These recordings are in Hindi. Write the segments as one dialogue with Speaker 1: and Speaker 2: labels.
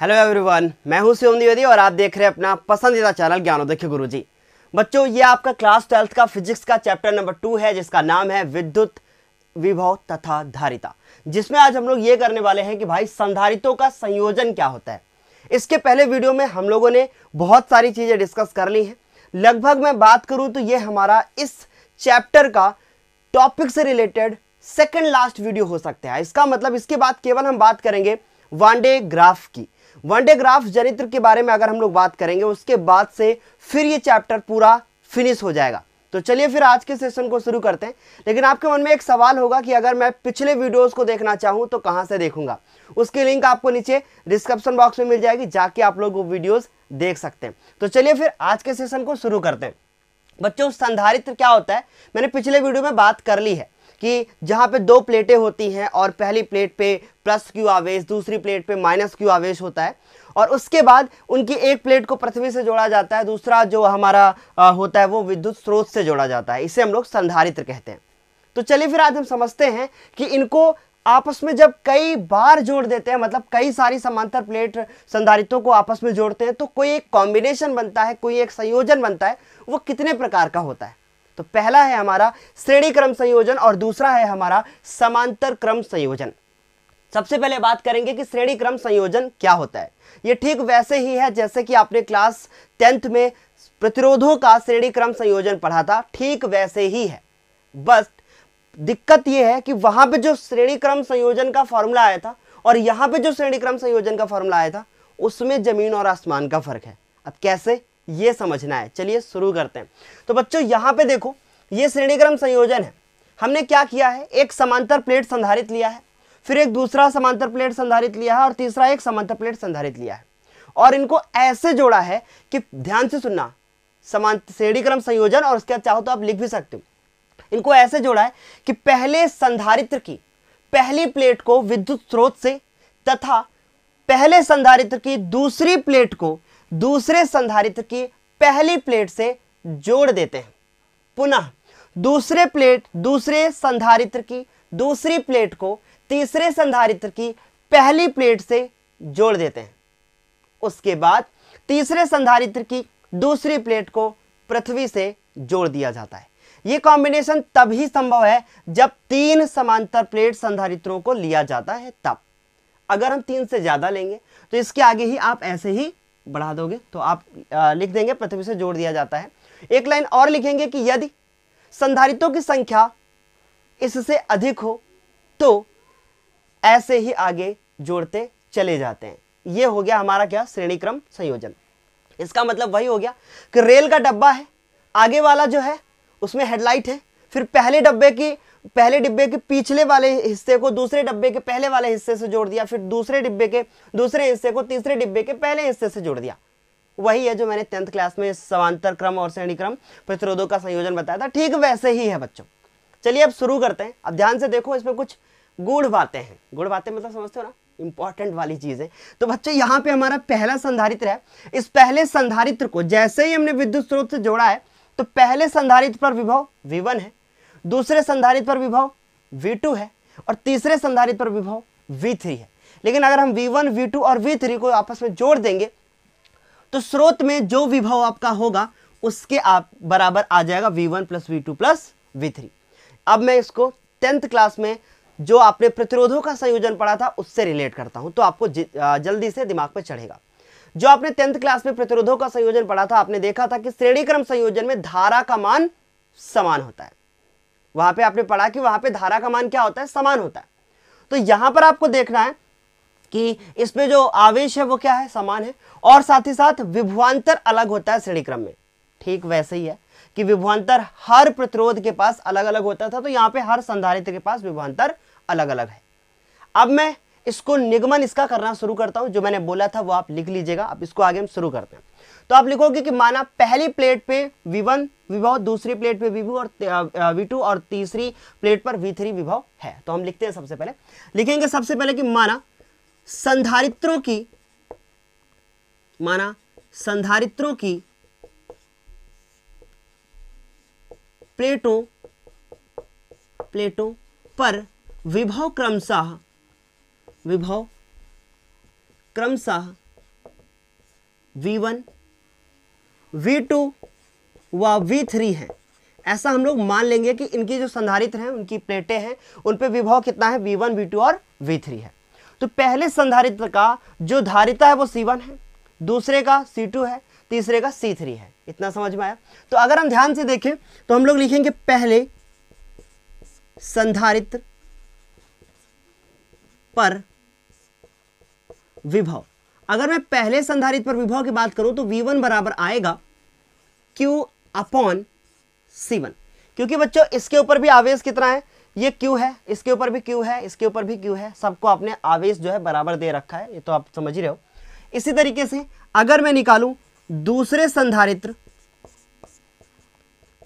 Speaker 1: हेलो एवरीवन मैं हूं सोम द्विवेदी और आप देख रहे हैं अपना पसंदीदा चैनल ज्ञानोदय के गुरु जी बच्चों ये आपका क्लास ट्वेल्थ का फिजिक्स का चैप्टर नंबर टू है जिसका नाम है विद्युत विभव तथा धारिता जिसमें आज हम लोग ये करने वाले हैं कि भाई संधारितों का संयोजन क्या होता है इसके पहले वीडियो में हम लोगों ने बहुत सारी चीज़ें डिस्कस कर ली हैं लगभग मैं बात करूँ तो ये हमारा इस चैप्टर का टॉपिक से रिलेटेड सेकेंड लास्ट वीडियो हो सकता है इसका मतलब इसके बाद केवल हम बात करेंगे वांडे ग्राफ की वनडे ग्राफ चरित्र के बारे में अगर हम लोग बात करेंगे उसके बाद से फिर ये चैप्टर पूरा फिनिश हो जाएगा तो चलिए फिर आज के सेशन को शुरू करते हैं लेकिन आपके मन में एक सवाल होगा कि अगर मैं पिछले वीडियोस को देखना चाहूँ तो कहाँ से देखूंगा उसकी लिंक आपको नीचे डिस्क्रिप्शन बॉक्स में मिल जाएगी जाके आप लोग वो वीडियोस देख सकते हैं तो चलिए फिर आज के सेशन को शुरू करते हैं बच्चों संधारित्र क्या होता है मैंने पिछले वीडियो में बात कर ली है कि जहाँ पे दो प्लेटें होती हैं और पहली प्लेट पे प्लस क्यू आवेश दूसरी प्लेट पे माइनस क्यू आवेश होता है और उसके बाद उनकी एक प्लेट को पृथ्वी से जोड़ा जाता है दूसरा जो हमारा आ, होता है वो विद्युत स्रोत से जोड़ा जाता है इसे हम लोग संधारित्र कहते हैं तो चलिए फिर आज हम समझते हैं कि इनको आपस में जब कई बार जोड़ देते हैं मतलब कई सारी समांतर प्लेट संधारितों को आपस में जोड़ते हैं तो कोई एक कॉम्बिनेशन बनता है कोई एक संयोजन बनता है वो कितने प्रकार का होता है तो पहला है हमारा श्रेणी क्रम संयोजन और दूसरा है हमारा समांतर क्रम संयोजन सबसे पहले बात करेंगे कि श्रेणी क्रम संयोजन क्या होता है ये ठीक वैसे ही है जैसे कि आपने क्लास टेंथ में प्रतिरोधों का श्रेणी क्रम संयोजन पढ़ा था ठीक वैसे ही है बस दिक्कत यह है कि वहां पे जो श्रेणी क्रम संयोजन का फॉर्मूला आया था और यहां पे जो श्रेणी क्रम संयोजन का फॉर्मूला आया था उसमें जमीन और आसमान का फर्क है अब कैसे ये समझना है चलिए शुरू करते हैं तो बच्चों यहाँ पे देखो ये श्रेणीक्रम संयोजन है हमने क्या किया है एक समांतर प्लेट संधारित लिया है फिर एक दूसरा समांतर प्लेट संधारित लिया है और तीसरा एक समांतर प्लेट संधारित लिया है और इनको ऐसे जोड़ा है कि ध्यान से सुनना समांतर श्रेणीक्रम संयोजन और उसके बाद चाहो तो आप लिख भी सकते हो इनको ऐसे जोड़ा है कि पहले संधारित्र की पहली प्लेट को विद्युत स्रोत से तथा पहले संधारित्र की दूसरी प्लेट को दूसरे संधारित्र की पहली प्लेट से जोड़ देते हैं पुनः दूसरे प्लेट दूसरे संधारित्र की दूसरी प्लेट को तीसरे संधारित्र की पहली प्लेट से जोड़ देते हैं उसके बाद तीसरे संधारित्र की दूसरी प्लेट को पृथ्वी से जोड़ दिया जाता है यह कॉम्बिनेशन तभी संभव है जब तीन समांतर प्लेट संधारित्रों को लिया जाता है तब अगर हम तीन से ज़्यादा लेंगे तो इसके आगे ही आप ऐसे ही बढ़ा दोगे तो आप लिख देंगे पृथ्वी से जोड़ दिया जाता है एक लाइन और लिखेंगे कि यदि संधारितों की संख्या इससे अधिक हो तो ऐसे ही आगे जोड़ते चले जाते हैं यह हो गया हमारा क्या श्रेणी क्रम संयोजन इसका मतलब वही हो गया कि रेल का डब्बा है आगे वाला जो है उसमें हेडलाइट है फिर पहले डब्बे की पहले डिब्बे के पिछले वाले हिस्से को दूसरे डिब्बे के पहले वाले हिस्से से जोड़ दिया फिर दूसरे डिब्बे के दूसरे हिस्से को तीसरे डिब्बे के पहले हिस्से से जोड़ दिया वही है जो मैंने टेंथ क्लास में समांतर क्रम और श्रेणी क्रम प्रतिरोधों का संयोजन बताया था ठीक वैसे ही है बच्चों चलिए अब शुरू करते हैं अब ध्यान से देखो इसमें कुछ गुड़ बातें हैं गुड़ बातें मतलब समझते हो ना इंपॉर्टेंट वाली चीज है तो बच्चों यहाँ पे हमारा पहला संधारित्र है इस पहले संधारित्र को जैसे ही हमने विद्युत स्रोत से जोड़ा है तो पहले संधारित्र पर विभव विवन है दूसरे संधारित पर विभव V2 है और तीसरे संधारित पर विभव V3 है लेकिन अगर हम V1, V2 और V3 को आपस में जोड़ देंगे तो स्रोत में जो विभव आपका होगा उसके आप बराबर आ जाएगा V1 one plus V two plus V three अब मैं इसको टेंथ क्लास में जो आपने प्रतिरोधों का संयोजन पढ़ा था उससे रिलेट करता हूं तो आपको जल्दी से दिमाग पर चढ़ेगा जो आपने टेंथ क्लास में प्रतिरोधों का संयोजन पढ़ा था आपने देखा था कि श्रेणी क्रम संयोजन में धारा का मान समान होता है वहां पे आपने पढ़ा कि वहां पे धारा का मान क्या होता है समान होता है तो यहां पर आपको देखना है कि इसमें जो आवेश है वो क्या है समान है और साथ ही साथ विभुआंतर अलग होता है श्रेणी क्रम में ठीक वैसे ही है कि विभुआंतर हर प्रतिरोध के पास अलग अलग होता था तो यहाँ पे हर संधारित्र के पास विभुआंतर अलग अलग है अब मैं इसको निगमन इसका करना शुरू करता हूँ जो मैंने बोला था वो आप लिख लीजिएगा अब इसको आगे हम शुरू करते हैं तो आप लिखोगे कि माना पहली प्लेट पे विवन विभव दूसरी प्लेट पे विभू और वी और तीसरी प्लेट पर वी विभव है तो हम लिखते हैं सबसे पहले लिखेंगे सबसे पहले कि माना संधारित्रों की माना संधारित्रों की प्लेटों प्लेटों पर विभव क्रमशः विभव क्रमशः वन V2 व V3 हैं ऐसा हम लोग मान लेंगे कि इनकी जो संधारित्र हैं उनकी प्लेटें हैं उन पर विभव कितना है V1, V2 और V3 है तो पहले संधारित्र का जो धारिता है वो C1 है दूसरे का C2 है तीसरे का C3 है इतना समझ में आया तो अगर हम ध्यान से देखें तो हम लोग लिखेंगे पहले संधारित्र पर विभव अगर मैं पहले संधारित पर विभव की बात करूं तो वन बराबर आएगा क्यू अपॉन वन क्योंकि बच्चों इसके ऊपर भी आवेश कितना है ये Q है इसके ऊपर भी Q है इसके ऊपर भी Q है सबको आपने आवेश जो है बराबर दे रखा है ये तो आप समझ ही रहे हो इसी तरीके से अगर मैं निकालूं दूसरे संधारित्र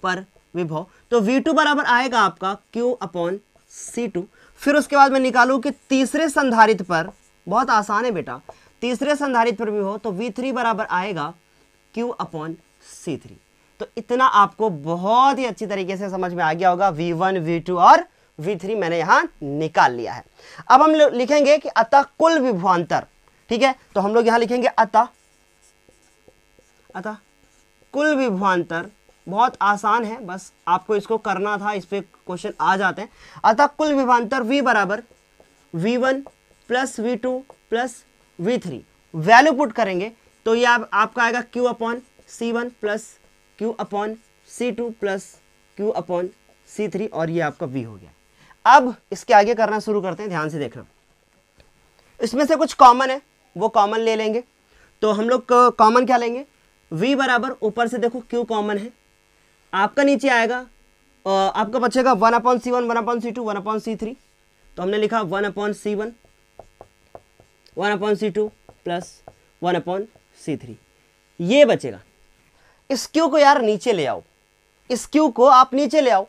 Speaker 1: पर विभव तो V2 बराबर आएगा आपका Q अपॉन C2 फिर उसके बाद मैं निकालूं कि तीसरे संधारित्र पर बहुत आसान है बेटा तीसरे संधारित पर भी हो तो वी थ्री बराबर आएगा क्यू अपॉन सी थ्री तो इतना आपको बहुत ही अच्छी तरीके से समझ में आ गया होगा वी वन वी टू और वी थ्री मैंने यहां निकाल लिया है अब हम लिखेंगे कि अतः कुल विभवांतर ठीक है तो हम लोग यहां लिखेंगे अतः अतः कुल विभवान्तर बहुत आसान है बस आपको इसको करना था इस पर क्वेश्चन आ जाते हैं अतः कुल विभवांतर v बराबर v1 one plus V two plus V three value put करेंगे तो ये आप, आपका आएगा Q upon C one plus Q upon C two plus Q upon C three और ये आपका वी हो गया अब इसके आगे करना शुरू करते हैं ध्यान से देखना इसमें से कुछ कॉमन है वो कॉमन ले लेंगे तो हम लोग कॉमन क्या लेंगे v बराबर ऊपर से देखो q कॉमन है आपका नीचे आएगा आपका बचेगा one upon C one one upon C two one upon C three तो हमने लिखा one upon C one one upon C two plus one upon C three ये बचेगा इस क्यू को यार नीचे ले आओ इस क्यू को आप नीचे ले आओ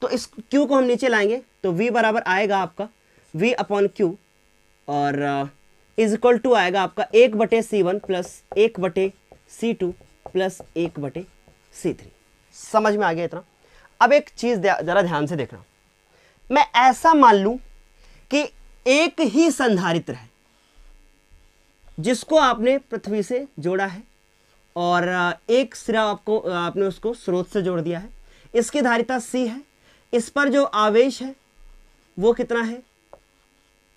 Speaker 1: तो इस क्यू को हम नीचे लाएंगे तो v बराबर आएगा आपका v अपॉन क्यू और इज इक्वल टू आएगा आपका एक बटे सी वन प्लस एक बटे सी टू प्लस एक बटे सी थ्री समझ में आ गया इतना अब एक चीज़ ज़रा ध्यान से देखना मैं ऐसा मान लूँ कि एक ही संधारित्र है जिसको आपने पृथ्वी से जोड़ा है और एक सिरा आपको आपने उसको स्रोत से जोड़ दिया है इसकी धारिता सी है इस पर जो आवेश है वो कितना है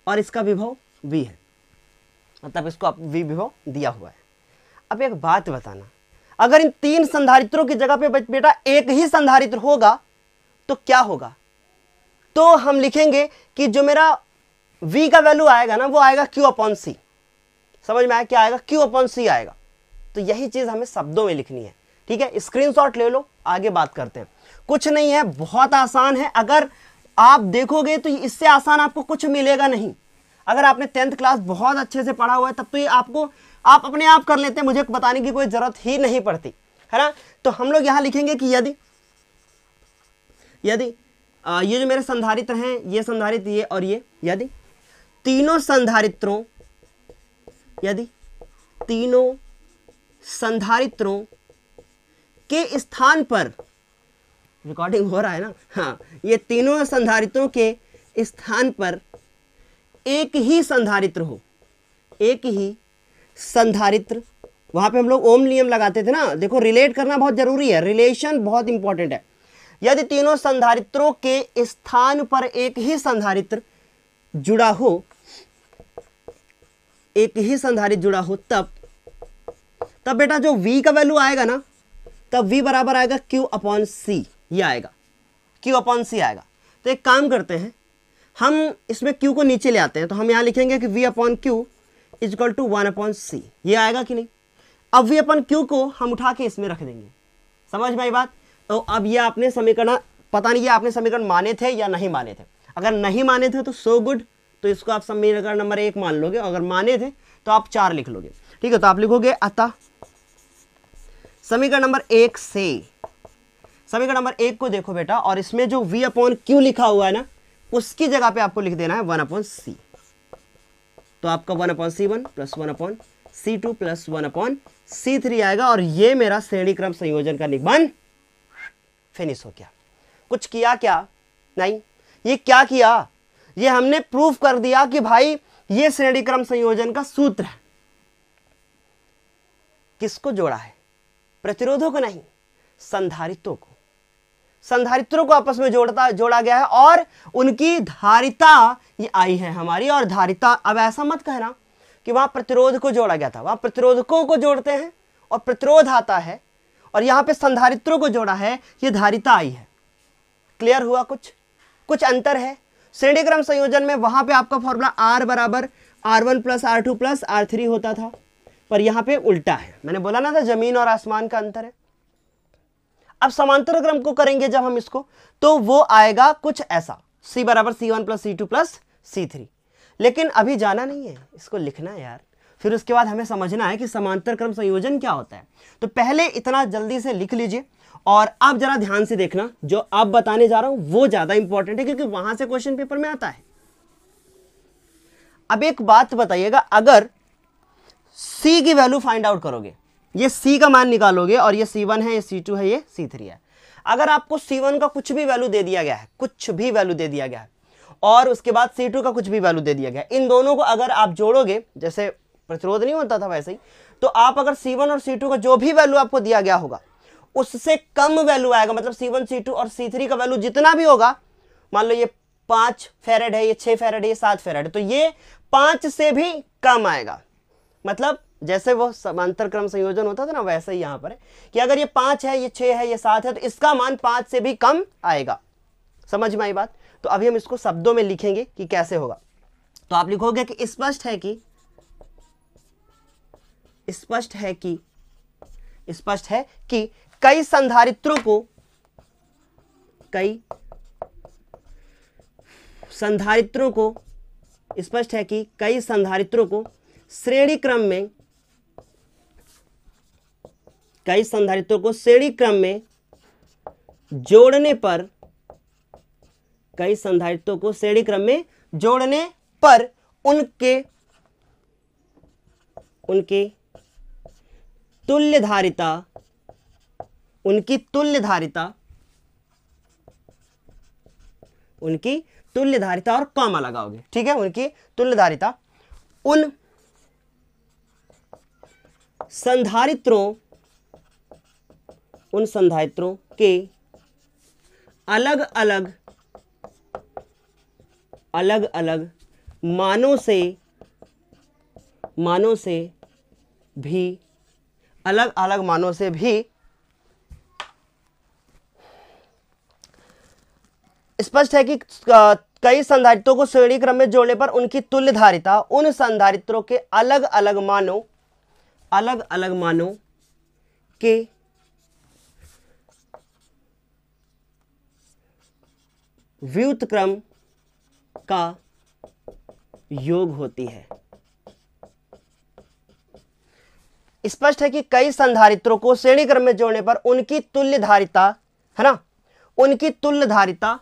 Speaker 1: और इसका विभव वी है मतलब इसको आप वी विभव दिया हुआ है अब एक बात बताना अगर इन तीन संधारित्रों की जगह पे बेटा एक ही संधारित्र होगा तो क्या होगा तो हम लिखेंगे कि जो मेरा v का वैल्यू आएगा ना वो आएगा q अपॉन सी समझ में आया क्या आएगा क्यू अपॉन सी आएगा तो यही चीज हमें शब्दों में लिखनी है ठीक है स्क्रीनशॉट ले लो आगे बात करते हैं कुछ नहीं है बहुत आसान है अगर आप देखोगे तो इससे आसान आपको कुछ मिलेगा नहीं अगर आपने टेंथ क्लास बहुत अच्छे से पढ़ा हुआ है तब तो ये आपको आप अपने आप कर लेते हैं मुझे बताने की कोई ज़रूरत ही नहीं पड़ती है ना तो हम लोग यहां लिखेंगे कि यदि यदि ये जो मेरे संधारित्र हैं ये संधारित्र ये और ये यदि तीनों संधारित्रों यदि तीनों संधारित्रों के स्थान पर रिकॉर्डिंग हो रहा है ना हाँ ये तीनों संधारित्रों के स्थान पर एक ही संधारित्र हो एक ही संधारित्र वहां पे हम लोग ओम नियम लगाते थे ना देखो रिलेट करना बहुत ज़रूरी है रिलेशन बहुत इंपॉर्टेंट है यदि तीनों संधारित्रों के स्थान पर एक ही संधारित्र जुड़ा हो एक ही संधारित जुड़ा हो तब तब बेटा जो V का वैल्यू आएगा ना तब V बराबर आएगा Q अपॉन सी ये आएगा Q अपॉन सी आएगा तो एक काम करते हैं हम इसमें Q को नीचे ले आते हैं तो हम यहां लिखेंगे कि V upon Q is equal to one upon C ये आएगा कि नहीं अब V अपॉन क्यू को हम उठा के इसमें रख देंगे समझ में बात तो अब ये आपने समीकरण पता नहीं ये आपने समीकरण माने थे या नहीं माने थे अगर नहीं माने थे तो सो so गुड तो इसको आप समीकरण नंबर एक मान लोगे अगर माने थे तो आप चार लिख लोगे ठीक है तो आप लिखोगे अतः समीकरण नंबर एक से समीकरण नंबर एक को देखो बेटा और इसमें जो v अपॉन क्यू लिखा हुआ है ना उसकी जगह पे आपको लिख देना है वन अपॉन सी तो आपका one upon C one plus one upon C two plus one upon C three आएगा और ये मेरा श्रेणी क्रम संयोजन का निबंध फिनिश हो गया कुछ किया क्या नहीं ये क्या किया ये हमने प्रूफ कर दिया कि भाई ये श्रेणी क्रम संयोजन का सूत्र है किसको जोड़ा है प्रतिरोधों को नहीं संधारित्वों को संधारित्रों को आपस में जोड़ता जोड़ा गया है और उनकी धारिता ये आई है हमारी और धारिता अब ऐसा मत कहना कि वहां प्रतिरोध को जोड़ा गया था वहां प्रतिरोधकों को जोड़ते हैं और प्रतिरोध आता है और यहां पे संधारित्रों को जोड़ा है ये धारिता आई है क्लियर हुआ कुछ कुछ अंतर है श्रेणी क्रम संयोजन में वहां पे आपका फॉर्मूला आर बराबर R one plus R two plus R three होता था पर यहां पे उल्टा है मैंने बोला ना था जमीन और आसमान का अंतर है अब समांतर क्रम को करेंगे जब हम इसको तो वो आएगा कुछ ऐसा सी बराबर C one plus C two plus C three लेकिन अभी जाना नहीं है इसको लिखना है यार फिर उसके बाद हमें समझना है कि समांतर क्रम संयोजन क्या होता है तो पहले इतना जल्दी से लिख लीजिए और अब जरा ध्यान से देखना जो अब बताने जा रहा हूं वो ज्यादा इंपॉर्टेंट है क्योंकि वहां से क्वेश्चन पेपर में आता है अब एक बात बताइएगा अगर c की वैल्यू फाइंड आउट करोगे ये c का मान निकालोगे और ये c1 है ये c2 है ये c3 है अगर आपको c1 का कुछ भी वैल्यू दे दिया गया है कुछ भी वैल्यू दे दिया गया है और उसके बाद c2 का कुछ भी वैल्यू दे दिया गया है इन दोनों को अगर आप जोड़ोगे जैसे प्रतिरोध नहीं होता था वैसे ही तो आप अगर c1 और c2 का जो भी वैल्यू आपको दिया गया होगा उससे कम वैल्यू आएगा मतलब सी वन सी टू और सी थ्री का वैल्यू जितना भी होगा मान लो ये पांच फेरेड है ये छह फेरेड है ये सात फेरेड है तो ये पांच से भी कम आएगा मतलब जैसे वो समांतर क्रम संयोजन होता था ना वैसे ही यहां पर है कि अगर ये पांच है ये छह है ये सात है तो इसका मान पांच से भी कम आएगा समझ में आई बात तो अभी हम इसको शब्दों में लिखेंगे कि कैसे होगा तो आप लिखोगे कि स्पष्ट है कि स्पष्ट है कि स्पष्ट है कि कई संधारित्रों को कई संधारित्रों को स्पष्ट है कि कई संधारित्रों को श्रेणी क्रम में कई संधारित्रों को श्रेणी क्रम में जोड़ने पर कई संधारित्रों को श्रेणी क्रम में जोड़ने पर उनके उनके तुल्य धारिता उनकी तुल्य धारिता उनकी तुल्य धारिता और कॉमा लगाओगे ठीक है उनकी तुल्य धारिता उन संधारित्रों उन संधारित्रों के अलग अलग अलग अलग मानों से मानों से भी अलग अलग मानों से भी स्पष्ट है कि कई संधारित्रों को श्रेणी क्रम में जोड़ने पर उनकी तुल्य धारिता उन संधारित्रों के अलग अलग मानों अलग अलग मानों के व्युतक्रम का योग होती है स्पष्ट है कि कई संधारित्रों को श्रेणी क्रम में जोड़ने पर उनकी तुल्य धारिता है ना उनकी तुल्य धारिता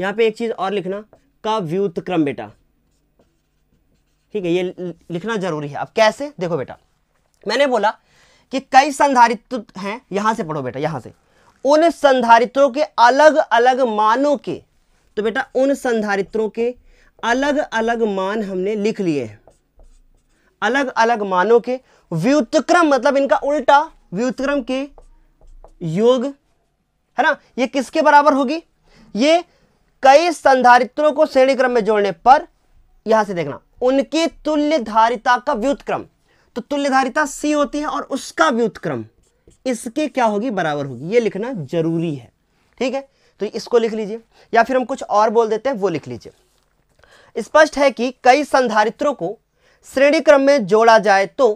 Speaker 1: यहां पे एक चीज़ और लिखना का व्युतक्रम बेटा ठीक है ये लिखना जरूरी है अब कैसे देखो बेटा मैंने बोला कि कई संधारित्व हैं यहां से पढ़ो बेटा यहां से उन संधारित्रों के अलग अलग मानों के तो बेटा उन संधारित्रों के अलग अलग मान हमने लिख लिए हैं अलग अलग मानों के व्युतक्रम मतलब इनका उल्टा व्युतक्रम के योग है ना ये किसके बराबर होगी ये कई संधारित्रों को श्रेणी क्रम में जोड़ने पर यहां से देखना उनकी तुल्य धारिता का व्युतक्रम तो तुल्य धारिता सी होती है और उसका व्युतक्रम इसके क्या होगी बराबर होगी ये लिखना जरूरी है ठीक है तो इसको लिख लीजिए या फिर हम कुछ और बोल देते हैं वो लिख लीजिए स्पष्ट है कि कई संधारित्रों को श्रेणी क्रम में जोड़ा जाए तो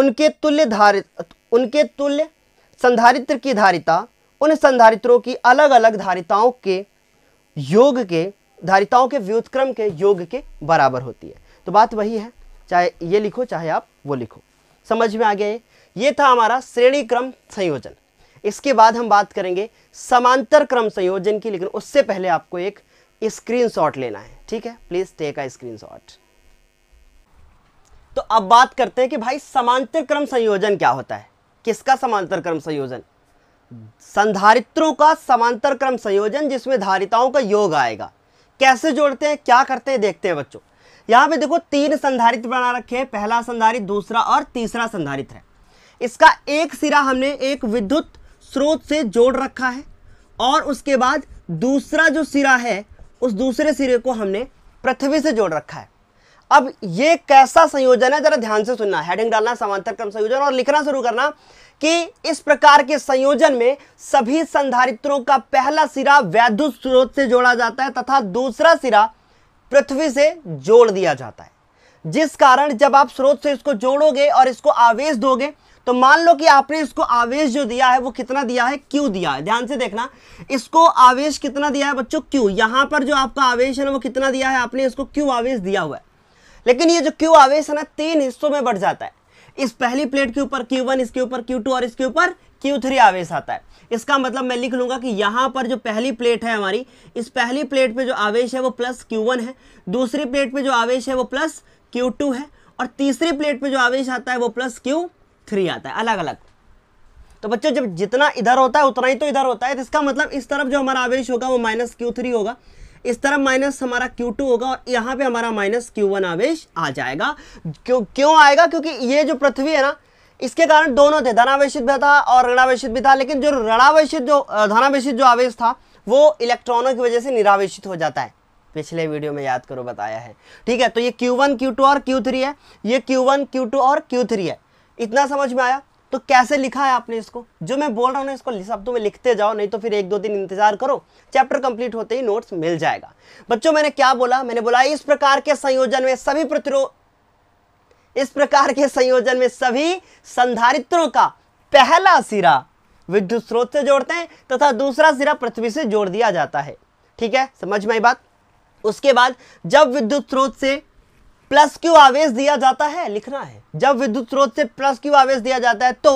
Speaker 1: उनके तुल्य धारित उनके तुल्य संधारित्र की धारिता उन संधारित्रों की अलग अलग धारिताओं के योग के धारिताओं के व्युत्क्रम के योग के बराबर होती है तो बात वही है चाहे ये लिखो चाहे आप वो लिखो समझ में आ गया ये ये था हमारा श्रेणी क्रम संयोजन इसके बाद हम बात करेंगे समांतर क्रम संयोजन की लेकिन उससे पहले आपको एक स्क्रीनशॉट लेना है ठीक है प्लीज टेक अ स्क्रीनशॉट तो अब बात करते हैं कि भाई समांतर क्रम संयोजन क्या होता है किसका समांतर क्रम संयोजन संधारित्रों का समांतर क्रम संयोजन जिसमें धारिताओं का योग आएगा कैसे जोड़ते हैं क्या करते हैं देखते हैं बच्चों यहां पे देखो तीन संधारित बना रखे हैं पहला संधारित दूसरा और तीसरा संधारित है इसका एक सिरा हमने एक विद्युत स्रोत से जोड़ रखा है और उसके बाद दूसरा जो सिरा है उस दूसरे सिरे को हमने पृथ्वी से जोड़ रखा है अब ये कैसा संयोजन है जरा ध्यान से सुनना हेडिंग डालना समांतर क्रम संयोजन और लिखना शुरू करना कि इस प्रकार के संयोजन में सभी संधारित्रों का पहला सिरा वैद्य स्रोत से जोड़ा जाता है तथा दूसरा सिरा पृथ्वी से जोड़ दिया जाता है जिस कारण जब आप स्रोत से इसको जोड़ोगे और इसको आवेश दोगे तो मान लो कि आपने इसको आवेश जो दिया है वो कितना दिया है क्यू दिया है ध्यान से देखना इसको आवेश कितना दिया है बच्चों क्यू यहां पर जो आपका आवेश है ना वो कितना दिया है आपने इसको क्यू आवेश दिया हुआ है लेकिन ये जो क्यू आवेश है ना तीन हिस्सों में बढ़ जाता है इस पहली प्लेट के ऊपर क्यू वन इसके ऊपर क्यू टू और इसके ऊपर क्यू थ्री आवेश आता है इसका मतलब मैं लिख लूंगा कि यहां पर जो पहली प्लेट है हमारी इस पहली प्लेट पे जो आवेश है वो प्लस क्यू वन है दूसरी प्लेट पे जो आवेश है वो प्लस क्यू टू है और तीसरी प्लेट पे जो आवेश आता है वो प्लस क्यू थ्री आता है अलग अलग तो बच्चों जब जितना इधर होता है उतना ही तो इधर होता है तो इसका मतलब इस तरफ जो हमारा आवेश होगा वो माइनस क्यू थ्री होगा इस तरफ माइनस हमारा क्यू टू होगा और यहाँ पे हमारा माइनस क्यू वन आवेश आ जाएगा क्यों क्यों आएगा क्योंकि ये जो पृथ्वी है ना इसके कारण दोनों थे धनावेश भी था और ऋणावेश भी था लेकिन जो ऋणावेश जो धनावेश जो आवेश था वो इलेक्ट्रॉनों की वजह से निरावेशित हो जाता है पिछले वीडियो में याद करो बताया है ठीक है तो ये क्यू टू और थ्री है ये क्यू टू और थ्री है इतना समझ में आया तो कैसे लिखा है आपने इसको जो मैं बोल रहा हूँ ना इसको शब्दों में लिखते जाओ नहीं तो फिर एक दो दिन इंतजार करो चैप्टर कंप्लीट होते ही नोट्स मिल जाएगा बच्चों मैंने क्या बोला मैंने बोला इस प्रकार के संयोजन में सभी प्रतिरोध इस प्रकार के संयोजन में सभी संधारित्रों का पहला सिरा विद्युत स्रोत से जोड़ते हैं तथा दूसरा सिरा पृथ्वी से जोड़ दिया जाता है ठीक है समझ में बात उसके बाद जब विद्युत स्रोत से प्लस क्यू आवेश दिया जाता है लिखना है जब विद्युत स्रोत से प्लस क्यू आवेश दिया जाता है तो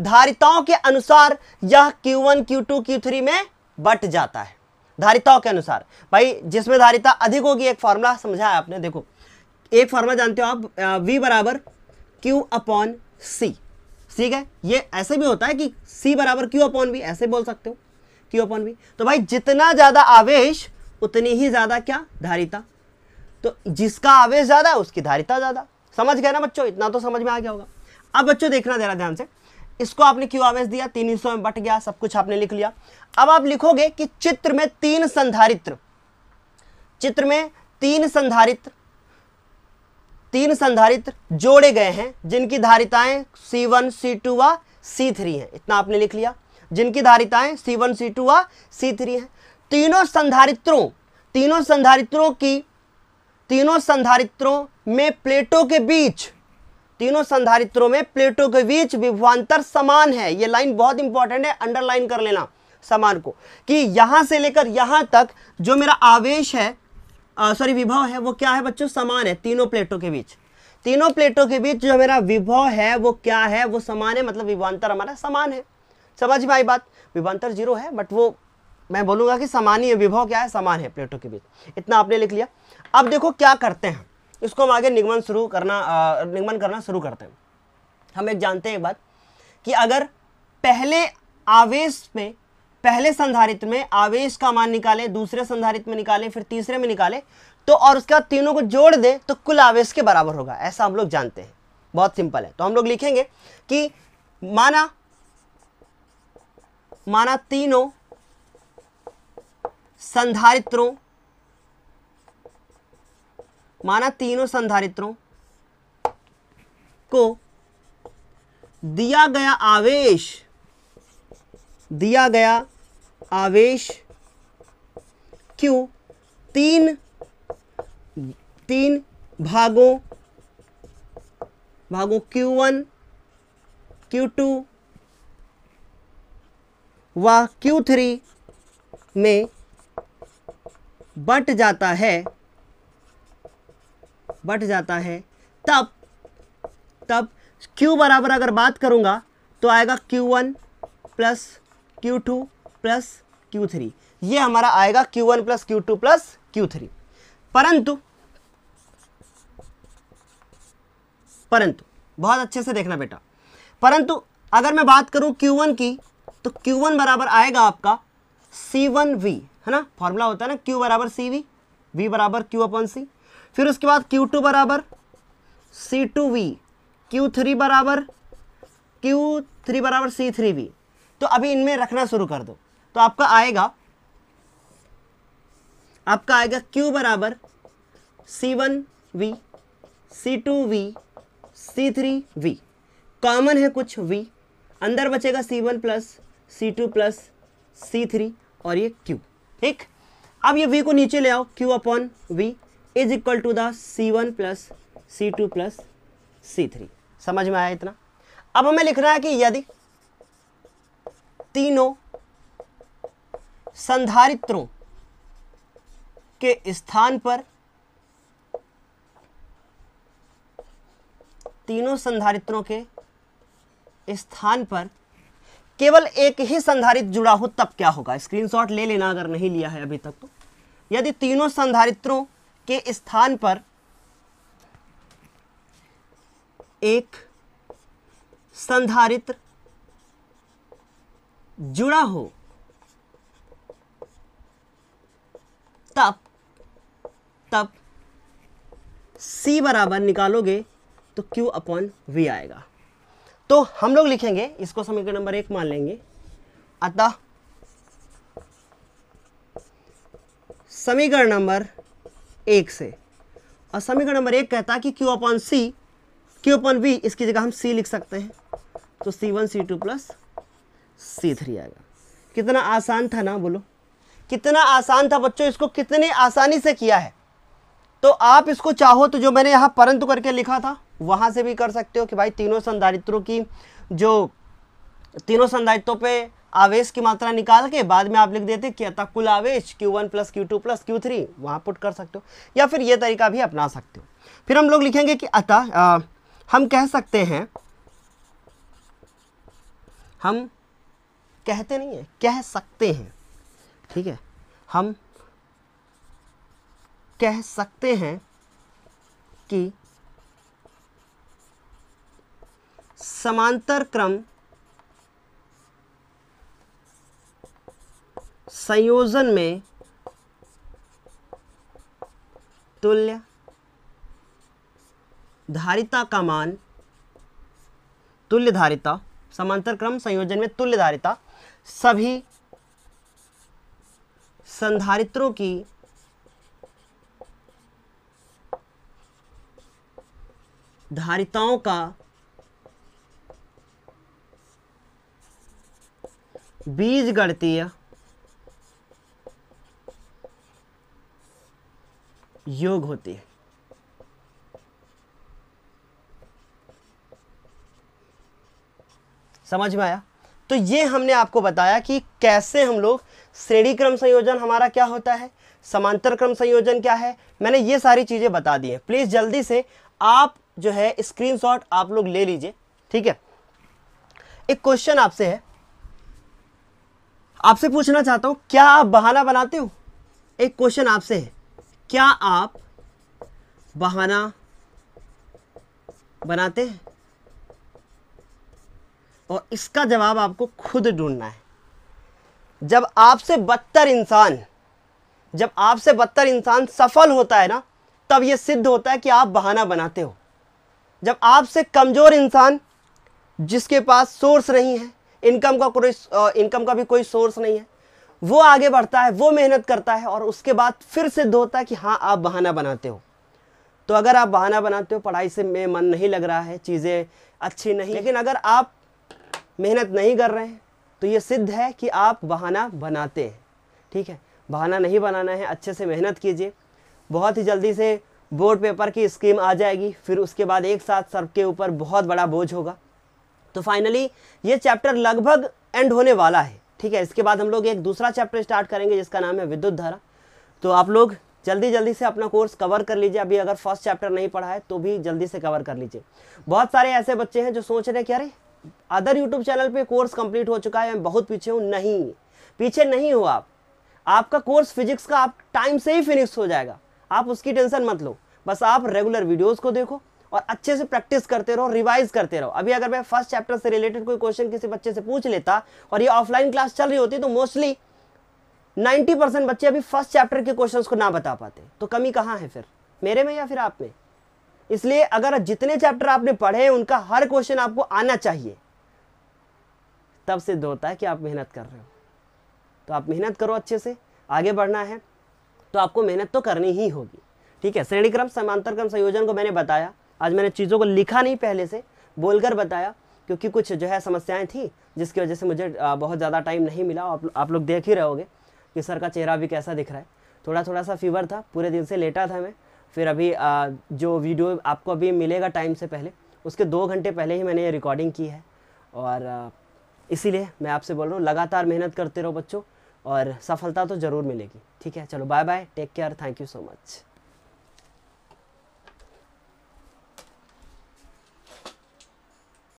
Speaker 1: धारिताओं के अनुसार यह Q1, Q2, Q3 में बट जाता है धारिताओं के अनुसार भाई जिसमें धारिता अधिक होगी एक फॉर्मूला समझाया आपने देखो एक फॉर्मूला जानते हो आप V बराबर Q अपॉन सी ठीक है ये ऐसे भी होता है कि C बराबर Q अपॉन वी ऐसे बोल सकते हो Q अपॉन वी तो भाई जितना ज़्यादा आवेश उतनी ही ज़्यादा क्या धारिता तो जिसका आवेश ज़्यादा उसकी धारिता ज़्यादा समझ गए ना बच्चों इतना तो समझ में आ गया होगा अब बच्चों देखना जरा ध्यान से इसको आपने क्यों आवेश दिया तीन हिस्सों में बट गया सब कुछ आपने लिख लिया अब आप लिखोगे कि चित्र में तीन संधारित्र चित्र में तीन संधारित्र तीन संधारित्र जोड़े गए हैं जिनकी धारिताएं C1, वन सी टू व C3 थ्री हैं इतना आपने लिख लिया जिनकी धारिताएं C1, वन सी टू व C3 थ्री हैं तीनों संधारित्रों तीनों संधारित्रों की तीनों संधारित्रों में प्लेटों के बीच तीनों संधारित्रों में प्लेटों के बीच विभवान्तर समान है ये लाइन बहुत इंपॉर्टेंट है अंडरलाइन कर लेना समान को कि यहां से लेकर यहां तक जो मेरा आवेश है सॉरी विभव है वो क्या है बच्चों समान है तीनों प्लेटों के बीच तीनों प्लेटों के बीच जो मेरा विभव है वो क्या है वो समान है मतलब विभवान्तर हमारा समान है समझ में आई बात विभवान्तर जीरो है बट वो मैं बोलूंगा कि समान ही है विभव क्या है समान है प्लेटों के बीच इतना आपने लिख लिया अब देखो क्या करते हैं इसको हम आगे निगमन शुरू करना निगमन करना शुरू करते हैं हम एक जानते हैं एक बात कि अगर पहले आवेश में पहले संधारित्र में आवेश का मान निकाले दूसरे संधारित्र में निकाले फिर तीसरे में निकाले तो और उसके बाद तीनों को जोड़ दे तो कुल आवेश के बराबर होगा ऐसा हम लोग जानते हैं बहुत सिंपल है तो हम लोग लिखेंगे कि माना माना तीनों संधारित्रों माना तीनों संधारित्रों को दिया गया आवेश दिया गया आवेश क्यों तीन तीन भागों भागों Q1, Q2 व Q3 में बट जाता है बट जाता है तब तब Q बराबर अगर बात करूंगा तो आएगा Q1 one plus Q two plus Q three ये हमारा आएगा Q1 one plus Q two plus Q three परंतु परंतु बहुत अच्छे से देखना बेटा परंतु अगर मैं बात करूं Q1 की तो Q1 बराबर आएगा आपका C1V है ना फॉर्मूला होता है ना Q बराबर सी वी वी बराबर क्यू अपॉन सी फिर उसके बाद क्यू टू बराबर C two V Q three बराबर क्यू थ्री बराबर सी थ्री वी तो अभी इनमें रखना शुरू कर दो तो आपका आएगा आपका आएगा Q बराबर C one V C two V C three V common है कुछ V अंदर बचेगा C one plus C two plus C three और ये Q ठीक अब ये V को नीचे ले आओ Q upon V is equal to the C one plus C two plus C three समझ में आया इतना अब हमें लिखना है कि यदि तीनों संधारित्रों के स्थान पर तीनों संधारित्रों के स्थान पर केवल एक ही संधारित जुड़ा हो तब क्या होगा स्क्रीनशॉट ले लेना अगर नहीं लिया है अभी तक तो यदि तीनों संधारित्रों के स्थान पर एक संधारित्र जुड़ा हो तब तब C बराबर निकालोगे तो Q अपॉन V आएगा तो हम लोग लिखेंगे इसको समीकरण नंबर एक मान लेंगे अतः समीकरण नंबर एक से और समीकरण नंबर एक कहता है कि Q upon C Q upon B इसकी जगह हम सी लिख सकते हैं तो C one C two plus C three आएगा कितना आसान था ना बोलो कितना आसान था बच्चों इसको कितने आसानी से किया है तो आप इसको चाहो तो जो मैंने यहाँ परंतु करके लिखा था वहाँ से भी कर सकते हो कि भाई तीनों संधारित्रों की जो तीनों संधायित्व पे आवेश की मात्रा निकाल के बाद में आप लिख देते कि अतः कुल आवेश Q1 one plus Q two plus Q three वहाँ पुट कर सकते हो या फिर ये तरीका भी अपना सकते हो फिर हम लोग लिखेंगे कि अतः हम कह सकते हैं हम कहते नहीं है कह सकते हैं ठीक है हम कह सकते हैं कि समांतर क्रम संयोजन में तुल्य धारिता का मान तुल्य धारिता समांतर क्रम संयोजन में तुल्य धारिता सभी संधारित्रों की धारिताओं का बीज गणतीय योग होती है समझ में आया तो ये हमने आपको बताया कि कैसे हम लोग श्रेणी क्रम संयोजन हमारा क्या होता है समांतर क्रम संयोजन क्या है मैंने ये सारी चीज़ें बता दी हैं प्लीज़ जल्दी से आप जो है स्क्रीनशॉट आप लोग ले लीजिए ठीक है एक क्वेश्चन आपसे है आपसे पूछना चाहता हूं क्या आप बहाना बनाते हो एक क्वेश्चन आपसे है क्या आप बहाना बनाते हैं और इसका जवाब आपको खुद ढूंढना है जब आपसे बदतर इंसान जब आपसे बदतर इंसान सफल होता है ना तब ये सिद्ध होता है कि आप बहाना बनाते हो जब आपसे कमज़ोर इंसान जिसके पास सोर्स नहीं है इनकम का कोई इनकम का भी कोई सोर्स नहीं है वो आगे बढ़ता है वो मेहनत करता है और उसके बाद फिर सिद्ध होता है कि हाँ आप बहाना बनाते हो तो अगर आप बहाना बनाते हो पढ़ाई से में मन नहीं लग रहा है चीज़ें अच्छी नहीं लेकिन अगर आप मेहनत नहीं कर रहे हैं तो ये सिद्ध है कि आप बहाना बनाते हैं ठीक है बहाना नहीं बनाना है अच्छे से मेहनत कीजिए बहुत ही जल्दी से बोर्ड पेपर की स्कीम आ जाएगी फिर उसके बाद एक साथ सर के ऊपर बहुत बड़ा बोझ होगा तो फाइनली ये चैप्टर लगभग एंड होने वाला है ठीक है इसके बाद हम लोग एक दूसरा चैप्टर स्टार्ट करेंगे जिसका नाम है विद्युत धारा तो आप लोग जल्दी जल्दी से अपना कोर्स कवर कर लीजिए अभी अगर फर्स्ट चैप्टर नहीं पढ़ा है तो भी जल्दी से कवर कर लीजिए बहुत सारे ऐसे बच्चे हैं जो सोच रहे हैं कि अरे अदर यूट्यूब चैनल पे कोर्स कंप्लीट हो चुका है मैं बहुत पीछे हूँ नहीं पीछे नहीं हो आप आपका कोर्स फिजिक्स का आप टाइम से ही फिनिक्स हो जाएगा आप उसकी टेंशन मत लो बस आप रेगुलर वीडियोज़ को देखो और अच्छे से प्रैक्टिस करते रहो रिवाइज करते रहो अभी अगर मैं फर्स्ट चैप्टर से रिलेटेड कोई क्वेश्चन किसी बच्चे से पूछ लेता और ये ऑफलाइन क्लास चल रही होती तो मोस्टली 90 परसेंट बच्चे अभी फर्स्ट चैप्टर के क्वेश्चंस को ना बता पाते तो कमी कहाँ है फिर मेरे में या फिर आप में इसलिए अगर जितने चैप्टर आपने पढ़े हैं उनका हर क्वेश्चन आपको आना चाहिए तब सिद्ध होता है कि आप मेहनत कर रहे हो तो आप मेहनत करो अच्छे से आगे बढ़ना है तो आपको मेहनत तो करनी ही होगी ठीक है श्रेणी क्रम समांतर क्रम संयोजन को मैंने बताया आज मैंने चीज़ों को लिखा नहीं पहले से बोलकर बताया क्योंकि कुछ जो है समस्याएं थी जिसकी वजह से मुझे बहुत ज़्यादा टाइम नहीं मिला आप आप लोग देख ही रहोगे कि सर का चेहरा भी कैसा दिख रहा है थोड़ा थोड़ा सा फीवर था पूरे दिन से लेटा था मैं फिर अभी आ, जो वीडियो आपको अभी मिलेगा टाइम से पहले उसके दो घंटे पहले ही मैंने ये रिकॉर्डिंग की है और इसीलिए मैं आपसे बोल रहा हूँ लगातार मेहनत करते रहो बच्चों और सफलता तो ज़रूर मिलेगी ठीक है चलो bye bye take care thank you so much